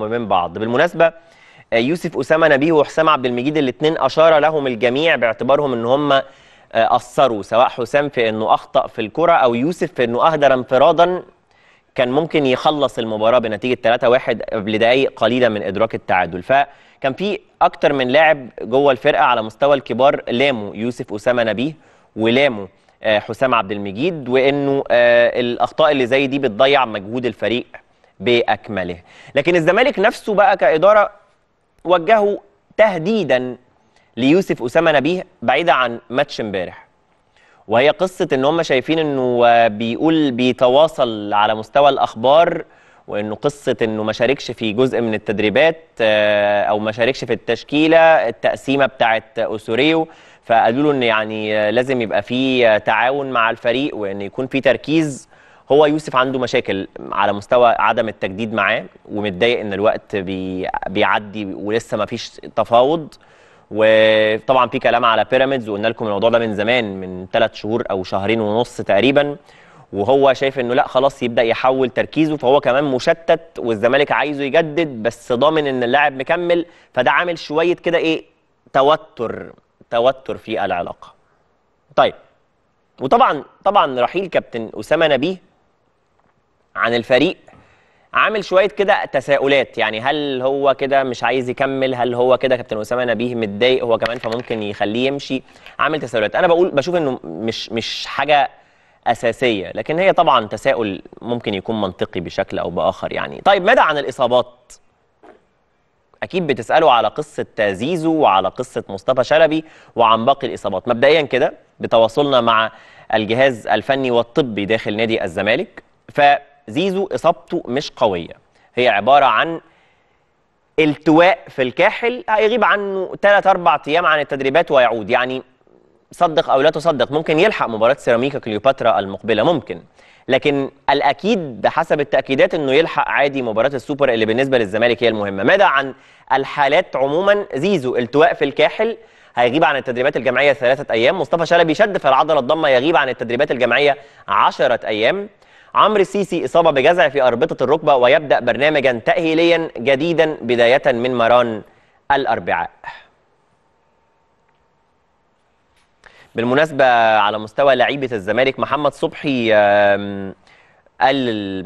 وما بين بعض بالمناسبه آه، يوسف اسامه نبيه وحسام عبد المجيد الاثنين اشار لهم الجميع باعتبارهم ان هم اثروا آه، سواء حسام في انه اخطا في الكره او يوسف في انه اهدر انفرادا كان ممكن يخلص المباراه بنتيجه 3-1 قبل دقائق قليله من ادراك التعادل فكان في اكتر من لاعب جوه الفرقه على مستوى الكبار لاموا يوسف اسامه نبيه ولاموا آه، حسام عبد المجيد وانه الاخطاء اللي زي دي بتضيع مجهود الفريق باكمله لكن الزمالك نفسه بقى كاداره وجهوا تهديدا ليوسف اسامه نبيه بعيدا عن ماتش امبارح وهي قصه ان هم شايفين انه بيقول بيتواصل على مستوى الاخبار وانه قصه انه ما شاركش في جزء من التدريبات آه، او ما شاركش في التشكيله التقسيمه بتاعه اسوريو فقالوا له ان يعني لازم يبقى في تعاون مع الفريق وان يكون في تركيز هو يوسف عنده مشاكل على مستوى عدم التجديد معاه ومتضايق ان الوقت بي... بيعدي ولسه ما فيش تفاوض وطبعا في كلام على بيراميدز وقلنا لكم الموضوع ده من زمان من ثلاث شهور او شهرين ونص تقريبا وهو شايف انه لا خلاص يبدا يحول تركيزه فهو كمان مشتت والزمالك عايزه يجدد بس ضامن ان اللاعب مكمل فده عامل شويه كده ايه توتر توتر في العلاقه. طيب وطبعا طبعا رحيل كابتن اسامه نبيه عن الفريق عامل شويه كده تساؤلات يعني هل هو كده مش عايز يكمل هل هو كده كابتن اسامه نبيه متضايق هو كمان فممكن يخليه يمشي عامل تساؤلات انا بقول بشوف انه مش مش حاجه اساسيه لكن هي طبعا تساؤل ممكن يكون منطقي بشكل او باخر يعني طيب ماذا عن الاصابات اكيد بتسالوا على قصه زيزو وعلى قصه مصطفى شلبي وعن باقي الاصابات مبدئيا كده بتواصلنا مع الجهاز الفني والطبي داخل نادي الزمالك ف زيزو اصابته مش قويه هي عباره عن التواء في الكاحل هيغيب عنه 3 4 ايام عن التدريبات ويعود يعني صدق او لا تصدق ممكن يلحق مباراه سيراميكا كليوباترا المقبله ممكن لكن الاكيد بحسب التاكيدات انه يلحق عادي مباراه السوبر اللي بالنسبه للزمالك هي المهمه ماذا عن الحالات عموما زيزو التواء في الكاحل هيغيب عن التدريبات الجماعيه ثلاثه ايام مصطفى شلبي شد في العضله الضمه يغيب عن التدريبات الجماعيه 10 ايام عمرو السيسي إصابة بجزع في أربطة الركبة ويبدأ برنامجا تأهيليا جديدا بداية من مران الأربعاء بالمناسبة على مستوى لعيبة الزمالك محمد صبحي قال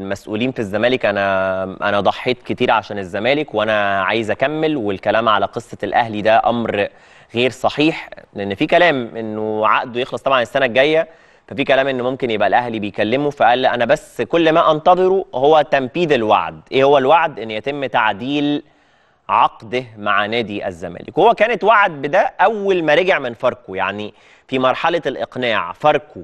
المسؤولين في الزمالك انا انا ضحيت كتير عشان الزمالك وانا عايز اكمل والكلام على قصه الاهلي ده امر غير صحيح لان في كلام انه عقده يخلص طبعا السنه الجايه ففي كلام انه ممكن يبقى الاهلي بيكلمه فقال انا بس كل ما انتظره هو تنفيذ الوعد ايه هو الوعد ان يتم تعديل عقده مع نادي الزمالك هو كانت وعد بده اول ما رجع من فاركو يعني في مرحله الاقناع فاركو